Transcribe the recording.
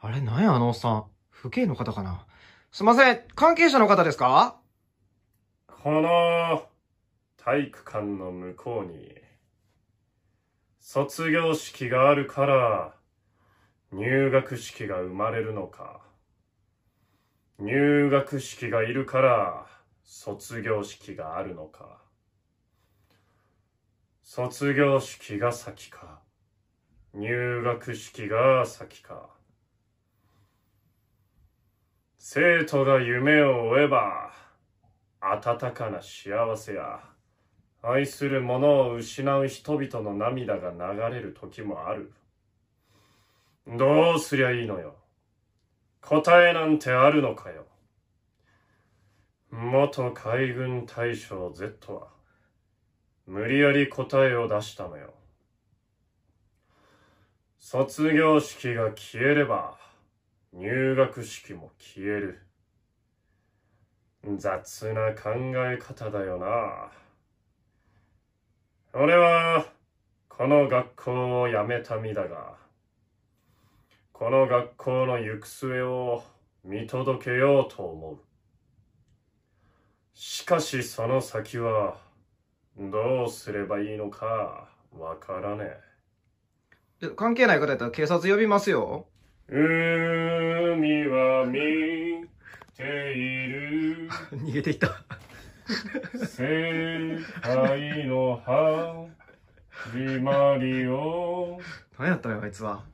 あれ、何や、あのおっさん。不敬の方かな。すいません、関係者の方ですかこの、体育館の向こうに、卒業式があるから、入学式が生まれるのか。入学式がいるから、卒業式があるのか。卒業式が先か。入学式が先か。生徒が夢を追えば、温かな幸せや、愛する者を失う人々の涙が流れる時もある。どうすりゃいいのよ。答えなんてあるのかよ。元海軍大将 Z は、無理やり答えを出したのよ。卒業式が消えれば、入学式も消える。雑な考え方だよな。俺は、この学校を辞めた身だが、この学校の行く末を見届けようと思う。しかしその先は、どうすればいいのか、わからねえ。関係ない方やったら警察呼びますよ。海は見ている 逃げてきた世界の始 まりを何やったよあいつは